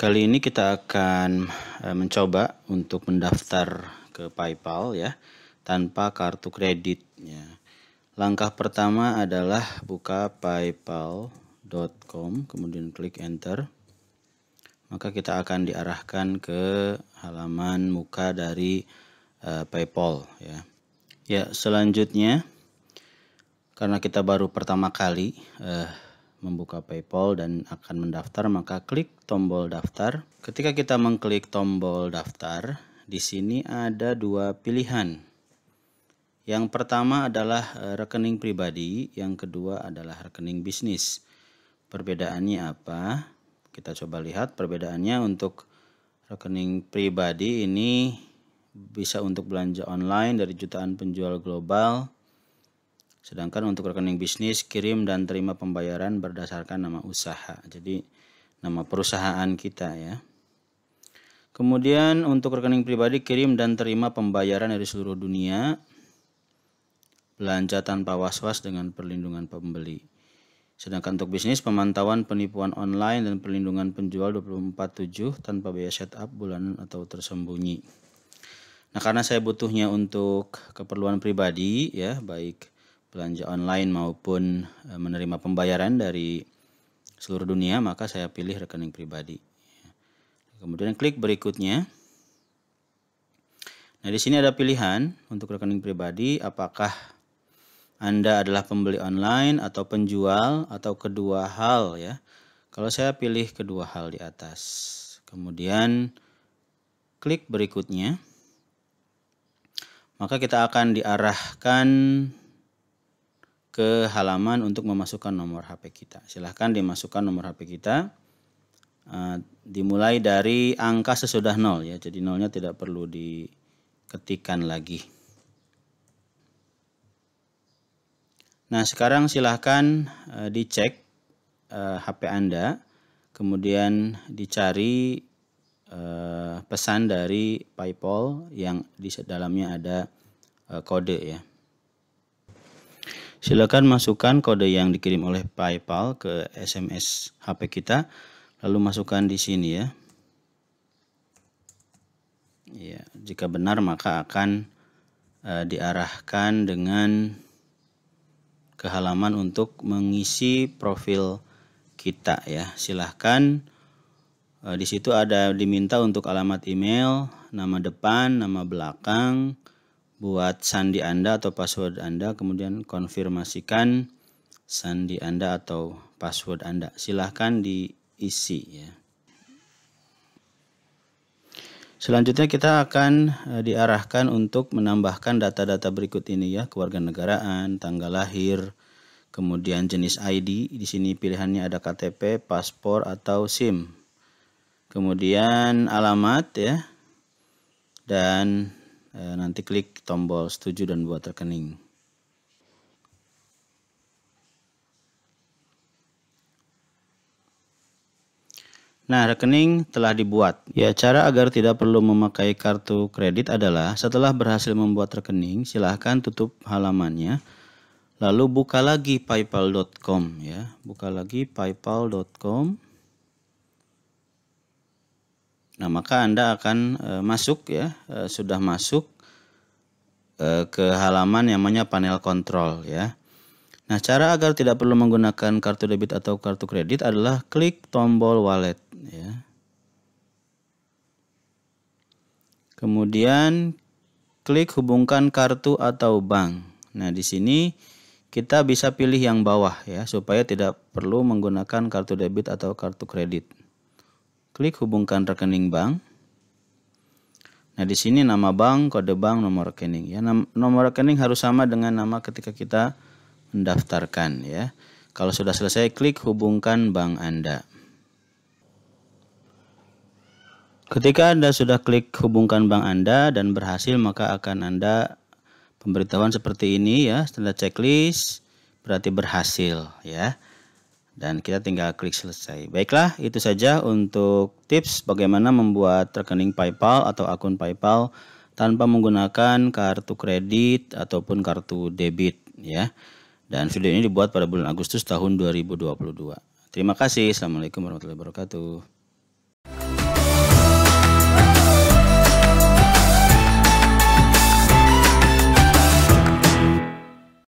Kali ini kita akan eh, mencoba untuk mendaftar ke PayPal ya tanpa kartu kreditnya. Langkah pertama adalah buka paypal.com kemudian klik enter. Maka kita akan diarahkan ke halaman muka dari uh, PayPal ya. Ya, selanjutnya karena kita baru pertama kali uh, membuka PayPal dan akan mendaftar, maka klik tombol daftar. Ketika kita mengklik tombol daftar, di sini ada dua pilihan. Yang pertama adalah e, rekening pribadi, yang kedua adalah rekening bisnis. Perbedaannya apa? Kita coba lihat perbedaannya untuk rekening pribadi ini bisa untuk belanja online dari jutaan penjual global Sedangkan untuk rekening bisnis, kirim dan terima pembayaran berdasarkan nama usaha. Jadi nama perusahaan kita ya. Kemudian untuk rekening pribadi, kirim dan terima pembayaran dari seluruh dunia. Belanja tanpa was-was dengan perlindungan pembeli. Sedangkan untuk bisnis, pemantauan penipuan online dan perlindungan penjual 24-7 tanpa biaya setup bulanan atau tersembunyi. Nah karena saya butuhnya untuk keperluan pribadi ya, baik belanja online maupun eh, menerima pembayaran dari seluruh dunia, maka saya pilih rekening pribadi. Kemudian klik berikutnya. Nah, di sini ada pilihan untuk rekening pribadi apakah anda adalah pembeli online atau penjual atau kedua hal ya. Kalau saya pilih kedua hal di atas. Kemudian klik berikutnya. Maka kita akan diarahkan ke halaman untuk memasukkan nomor HP kita. Silahkan dimasukkan nomor HP kita. Uh, dimulai dari angka sesudah 0 ya. Jadi nolnya tidak perlu diketikkan lagi. Nah, sekarang silahkan uh, dicek uh, eh, HP Anda. Kemudian dicari pesan dari PayPal yang di dalamnya ada kode ya. Silakan masukkan kode yang dikirim oleh PayPal ke SMS HP kita, lalu masukkan di sini ya. Ya, jika benar maka akan e, diarahkan dengan ke halaman untuk mengisi profil kita ya. Silahkan e, di situ ada diminta untuk alamat email, nama depan, nama belakang, buat sandi Anda atau password Anda, kemudian konfirmasikan sandi Anda atau password Anda. Silahkan diisi ya. Selanjutnya kita akan e, diarahkan untuk menambahkan data-data berikut ini ya, kewarganegaraan, tanggal lahir, kemudian jenis ID. Di sini pilihannya ada KTP, paspor atau SIM. Kemudian alamat ya. Dan Eh, nanti klik tombol setuju dan buat rekening. Nah, rekening telah dibuat. Ya, cara agar tidak perlu memakai kartu kredit adalah setelah berhasil membuat rekening, silahkan tutup halamannya. Lalu buka lagi paypal.com ya. Buka lagi paypal.com. Nah, maka Anda akan e, masuk ya, e, sudah masuk e, ke halaman yang namanya panel kontrol ya. Nah, cara agar tidak perlu menggunakan kartu debit atau kartu kredit adalah klik tombol wallet ya. Kemudian klik hubungkan kartu atau bank. Nah, di sini kita bisa pilih yang bawah ya supaya tidak perlu menggunakan kartu debit atau kartu kredit. Klik hubungkan rekening bank. Nah, di sini nama bank, kode bank, nomor rekening. Ya, nomor rekening harus sama dengan nama ketika kita mendaftarkan ya. Kalau sudah selesai klik hubungkan bank Anda. Ketika Anda sudah klik hubungkan bank Anda dan berhasil maka akan Anda pemberitahuan seperti ini ya, tanda checklist berarti berhasil ya dan kita tinggal klik selesai. Baiklah, itu saja untuk tips bagaimana membuat rekening PayPal atau akun PayPal tanpa menggunakan kartu kredit ataupun kartu debit ya. Dan video ini dibuat pada bulan Agustus tahun 2022. Terima kasih. Assalamualaikum warahmatullahi wabarakatuh.